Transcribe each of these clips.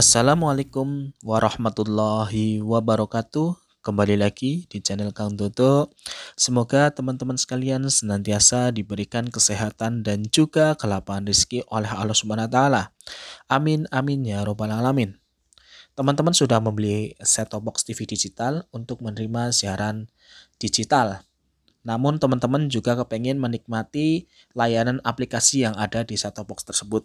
Assalamualaikum warahmatullahi wabarakatuh. Kembali lagi di channel Kang Toto. Semoga teman-teman sekalian senantiasa diberikan kesehatan dan juga kelapangan rezeki oleh Allah Subhanahu wa taala. Amin amin ya robbal alamin. Teman-teman sudah membeli set-top box TV digital untuk menerima siaran digital. Namun teman-teman juga kepengen menikmati layanan aplikasi yang ada di set-top box tersebut.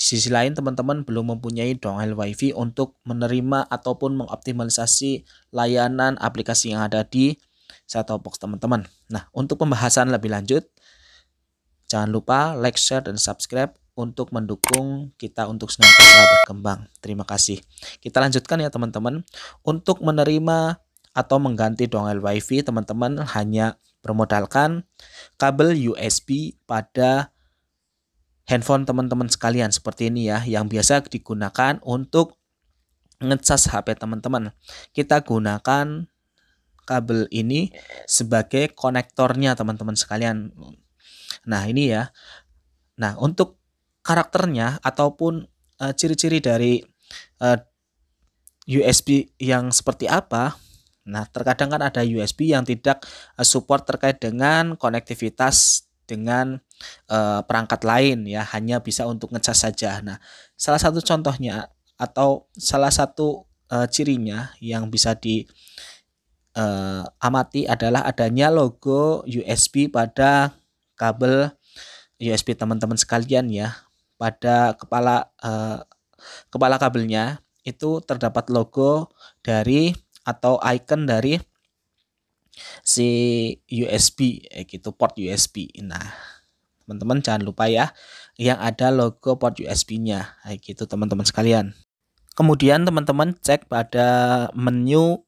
Di sisi lain, teman-teman belum mempunyai dongle WiFi untuk menerima ataupun mengoptimalisasi layanan aplikasi yang ada di set box teman-teman. Nah, untuk pembahasan lebih lanjut, jangan lupa like, share, dan subscribe untuk mendukung kita untuk senantiasa berkembang. Terima kasih. Kita lanjutkan ya teman-teman. Untuk menerima atau mengganti dongle WiFi, teman-teman hanya bermodalkan kabel USB pada handphone teman-teman sekalian seperti ini ya yang biasa digunakan untuk ngecas HP teman-teman. Kita gunakan kabel ini sebagai konektornya teman-teman sekalian. Nah, ini ya. Nah, untuk karakternya ataupun ciri eh, ciri-ciri dari uh, eh, USB yang seperti apa? Nah, terkadang kan ada USB yang tidak eh, support terkait dengan konektivitas dengan uh, perangkat lain ya hanya bisa untuk ngecas saja. Nah, salah satu contohnya atau salah satu uh, cirinya yang bisa di uh, amati adalah adanya logo USB pada kabel USB teman-teman sekalian ya. Pada kepala uh, kepala kabelnya itu terdapat logo dari atau icon dari si USB eh gitu port USB. Nah, teman-teman jangan lupa ya yang ada logo port USB-nya kayak nah, gitu teman-teman sekalian. Kemudian teman-teman cek pada menu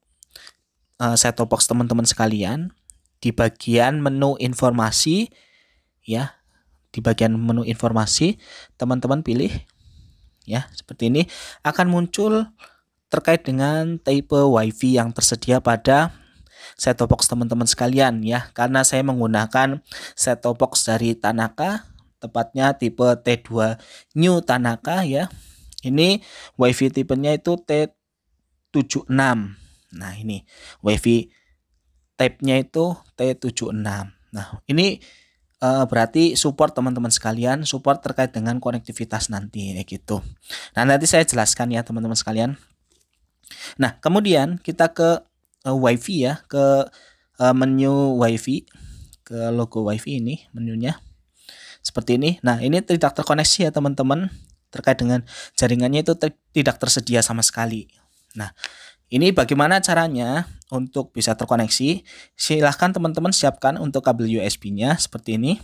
uh, set-top box teman-teman sekalian di bagian menu informasi ya di bagian menu informasi teman-teman pilih ya seperti ini akan muncul terkait dengan tipe WiFi yang tersedia pada set top box teman-teman sekalian ya karena saya menggunakan set top box dari Tanaka tepatnya tipe T2 New Tanaka ya ini wifi tipenya itu T76 nah ini wifi type-nya itu T76 nah ini eh, berarti support teman-teman sekalian, support terkait dengan konektivitas nanti ya gitu. Nah, nanti saya jelaskan ya teman-teman sekalian. Nah, kemudian kita ke uh, wifi ya ke uh, menu wifi ke logo wifi ini menunya seperti ini nah ini tidak terkoneksi ya teman-teman terkait dengan jaringannya itu ter tidak tersedia sama sekali nah ini bagaimana caranya untuk bisa terkoneksi? Silahkan teman-teman siapkan untuk kabel USB-nya seperti ini.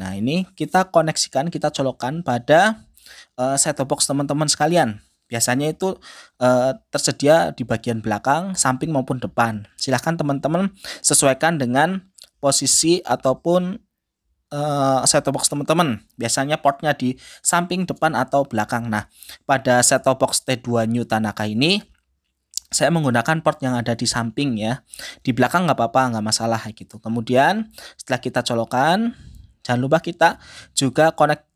Nah ini kita koneksikan, kita colokan pada uh, eh, set box teman-teman sekalian. Biasanya itu eh, tersedia di bagian belakang, samping maupun depan. Silahkan teman-teman sesuaikan dengan posisi ataupun eh, set box teman-teman. Biasanya portnya di samping, depan, atau belakang. Nah, pada set top box T2 New Tanaka ini, saya menggunakan port yang ada di samping ya. Di belakang nggak apa-apa, nggak masalah gitu. Kemudian setelah kita colokan, jangan lupa kita juga connect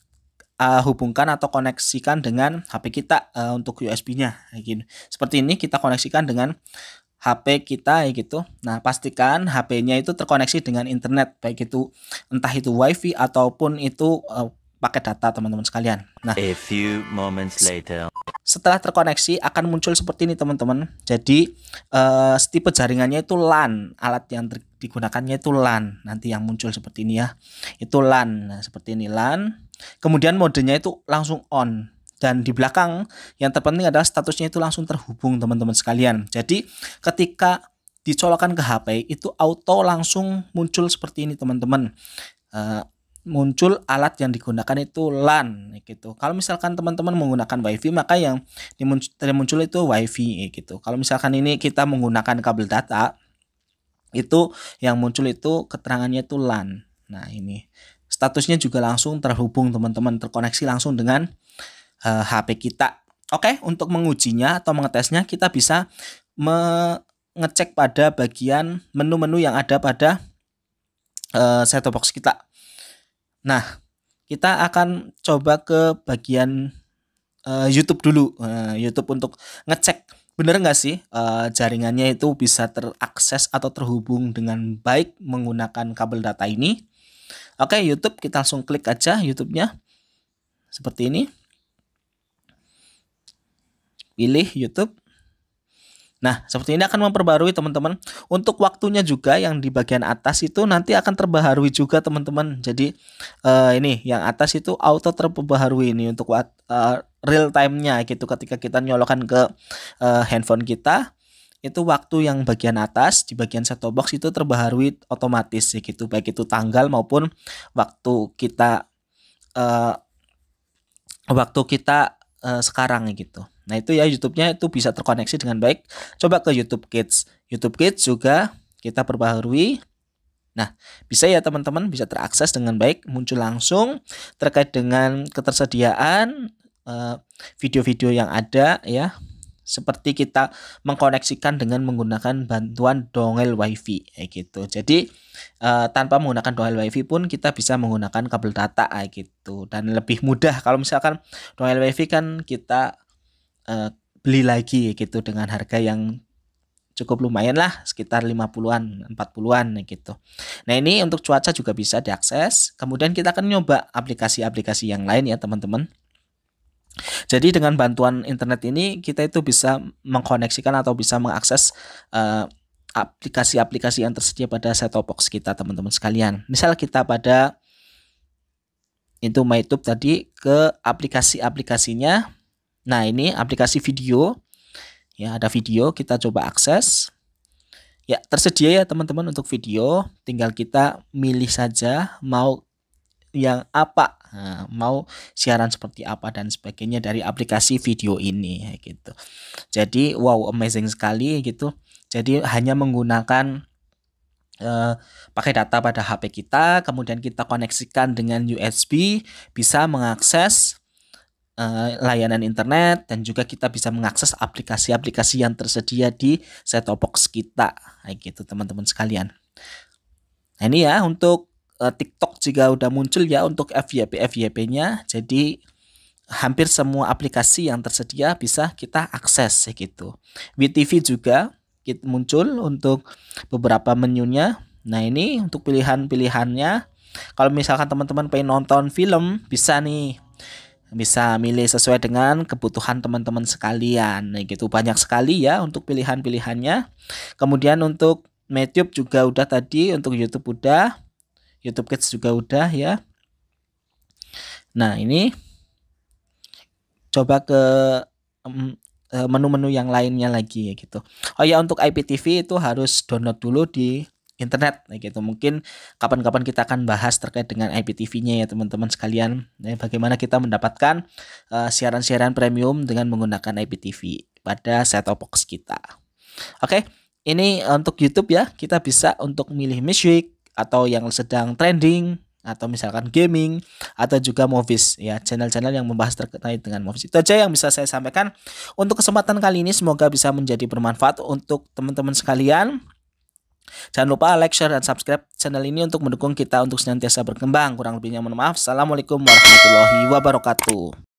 uh, hubungkan atau koneksikan dengan HP kita uh, untuk USB-nya gitu. Seperti ini kita koneksikan dengan HP kita ya gitu. Nah, pastikan HP-nya itu terkoneksi dengan internet baik itu entah itu WiFi ataupun itu uh, pakai data teman-teman sekalian. Nah, a few moments later. Setelah terkoneksi akan muncul seperti ini teman-teman. Jadi uh, tipe jaringannya itu LAN, alat yang digunakannya itu LAN. Nanti yang muncul seperti ini ya. Itu LAN. Nah, seperti ini LAN Kemudian modenya itu langsung on dan di belakang yang terpenting adalah statusnya itu langsung terhubung teman-teman sekalian. Jadi ketika dicolokkan ke HP itu auto langsung muncul seperti ini teman-teman. Uh, muncul alat yang digunakan itu LAN gitu. Kalau misalkan teman-teman menggunakan WiFi maka yang muncul itu WiFi gitu. Kalau misalkan ini kita menggunakan kabel data itu yang muncul itu keterangannya itu LAN. Nah, ini statusnya juga langsung terhubung teman-teman terkoneksi langsung dengan uh, eh, HP kita. Oke, okay, untuk mengujinya atau mengetesnya kita bisa mengecek pada bagian menu-menu yang ada pada uh, eh, set box kita. Nah, kita akan coba ke bagian uh, YouTube dulu, uh, YouTube untuk ngecek bener nggak sih uh, jaringannya itu bisa terakses atau terhubung dengan baik menggunakan kabel data ini. Oke, YouTube kita langsung klik aja YouTube-nya. Seperti ini. Pilih YouTube. Nah, seperti ini akan memperbarui teman-teman. Untuk waktunya juga yang di bagian atas itu nanti akan terbaharui juga teman-teman. Jadi uh, ini yang atas itu auto terbaharui ini untuk uh, real time-nya gitu ketika kita nyolokan ke uh, handphone kita itu waktu yang bagian atas di bagian set top box itu terbaharui otomatis ya gitu baik itu tanggal maupun waktu kita uh, waktu kita uh, sekarang ya gitu. Nah itu ya YouTube-nya itu bisa terkoneksi dengan baik. Coba ke YouTube Kids. YouTube Kids juga kita perbaharui. Nah, bisa ya teman-teman bisa terakses dengan baik, muncul langsung terkait dengan ketersediaan eh, video -video yang ada ya seperti kita mengkoneksikan dengan menggunakan bantuan dongle WiFi kayak gitu. Jadi uh, tanpa menggunakan dongle WiFi pun kita bisa menggunakan kabel data kayak gitu dan lebih mudah kalau misalkan dongle WiFi kan kita uh, beli lagi gitu dengan harga yang cukup lumayan lah sekitar 50-an 40-an gitu nah ini untuk cuaca juga bisa diakses kemudian kita akan nyoba aplikasi-aplikasi yang lain ya teman-teman jadi dengan bantuan internet ini kita itu bisa mengkoneksikan atau bisa mengakses uh, aplikasi-aplikasi yang tersedia pada set-top box kita teman-teman sekalian. Misal kita pada itu MyTube tadi ke aplikasi-aplikasinya. Nah, ini aplikasi video. Ya, ada video kita coba akses. Ya, tersedia ya teman-teman untuk video. Tinggal kita milih saja mau yang apa, eh, mau siaran seperti apa dan sebagainya dari aplikasi video ini ya gitu. Jadi wow amazing sekali gitu. Jadi hanya menggunakan Uh, pakai data pada HP kita, kemudian kita koneksikan dengan USB, bisa mengakses uh, layanan internet dan juga kita bisa mengakses aplikasi-aplikasi yang tersedia di set-top box kita, nah, gitu teman-teman sekalian. Nah, ini ya untuk Eh, TikTok juga udah muncul ya untuk FYP FYP-nya. Jadi hampir semua aplikasi yang tersedia bisa kita akses gitu. WeTV juga muncul untuk beberapa menunya. Nah, ini untuk pilihan-pilihannya. Kalau misalkan teman-teman pengen nonton film, bisa nih bisa milih sesuai dengan kebutuhan teman-teman sekalian. Nah, gitu banyak sekali ya untuk pilihan-pilihannya. Kemudian untuk YouTube juga udah tadi, untuk YouTube udah. YouTube Kids juga udah ya. Nah, ini coba ke eh, menu-menu yang lainnya lagi ya gitu. Oh ya untuk IPTV itu harus download dulu di internet ya gitu. Mungkin kapan-kapan kita akan bahas terkait dengan IPTV-nya ya teman-teman sekalian. Ya, bagaimana kita mendapatkan eh, siaran-siaran uh, premium dengan menggunakan IPTV pada set box kita. Oke, ini untuk YouTube ya kita bisa untuk milih music, atau yang sedang trending atau misalkan gaming atau juga movies ya channel-channel yang membahas terkait dengan movies itu aja yang bisa saya sampaikan untuk kesempatan kali ini semoga bisa menjadi bermanfaat untuk teman-teman sekalian jangan lupa like share dan subscribe channel ini untuk mendukung kita untuk senantiasa berkembang kurang lebihnya mohon maaf assalamualaikum warahmatullahi wabarakatuh